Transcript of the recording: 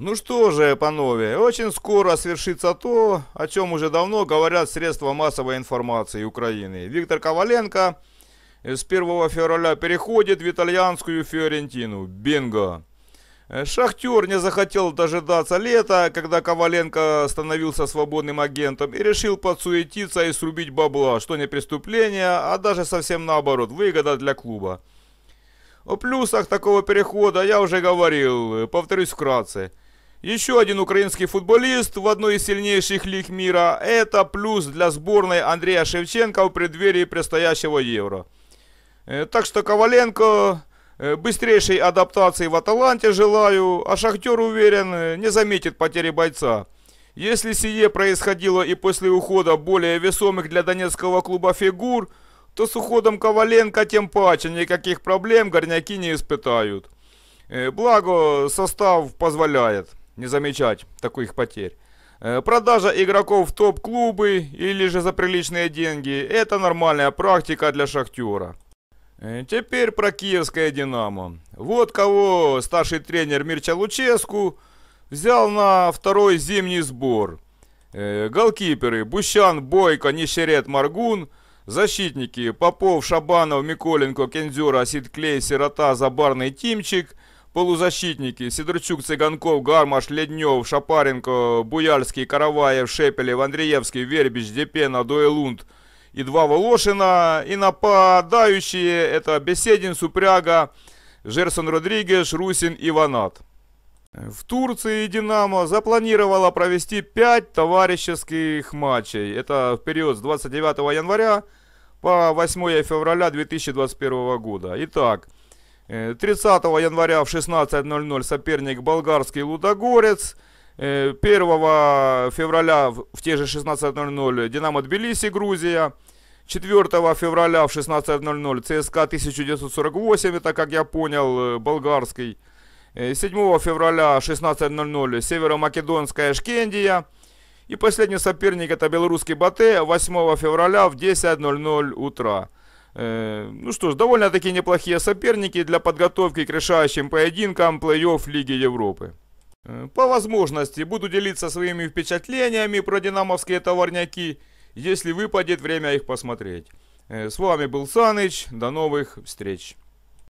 Ну что же, панове, очень скоро свершится то, о чем уже давно говорят средства массовой информации Украины. Виктор Коваленко с 1 февраля переходит в итальянскую Фиорентину. Бинго! Э, Шахтер не захотел дожидаться лета, когда Коваленко становился свободным агентом и решил подсуетиться и срубить бабла, что не преступление, а даже совсем наоборот, выгода для клуба. О плюсах такого перехода я уже говорил, э, повторюсь вкратце – еще один украинский футболист в одной из сильнейших лиг мира – это плюс для сборной Андрея Шевченко в преддверии предстоящего Евро. Э, так что Коваленко э, быстрейшей адаптации в «Аталанте» желаю, а «Шахтер» уверен, э, не заметит потери бойца. Если сие происходило и после ухода более весомых для донецкого клуба фигур, то с уходом Коваленко тем паче никаких проблем горняки не испытают. Благо, состав позволяет не замечать таких потерь. Э, продажа игроков в топ-клубы или же за приличные деньги – это нормальная практика для шахтера. Э, теперь про киевское «Динамо». Вот кого старший тренер Мирча Луческу взял на второй зимний сбор. Э, голкиперы – Бущан, Бойко, Нищерет, Маргун. Защитники – Попов, Шабанов, Миколенко, Кензюра, Сидклей, Сирота, Забарный, Тимчик – Полузащитники Сидорчук, Цыганков, Гармаш, Леднев, Шапаренко, Буяльский, Караваев, Шепелев, Андреевский, Вербич, Депена, Дуэлунд и два Волошина. И нападающие это Беседин, Супряга, Жерсон Родригеш, Русин и Ванат. В Турции «Динамо» запланировала провести пять товарищеских матчей. Это в период с 29 января по 8 февраля 2021 года. Итак, 30 э, января в 16.00 соперник болгарский Лудогорец. 1 э, февраля в те же 16.00 Динамо Тбилиси, Грузия. 4 февраля в 16.00 ЦСКА 1948, это, как я понял, э, болгарский. 7 февраля 16.00 Северо-Македонская Шкендия. И последний соперник это белорусский Бате 8 февраля в 10.00 утра. Э, ну что ж, довольно-таки неплохие соперники для подготовки к решающим поединкам плей-офф Лиги Европы. Э, по возможности буду делиться своими впечатлениями про динамовские товарняки, если выпадет время их посмотреть. Э, с вами был Саныч, до новых встреч.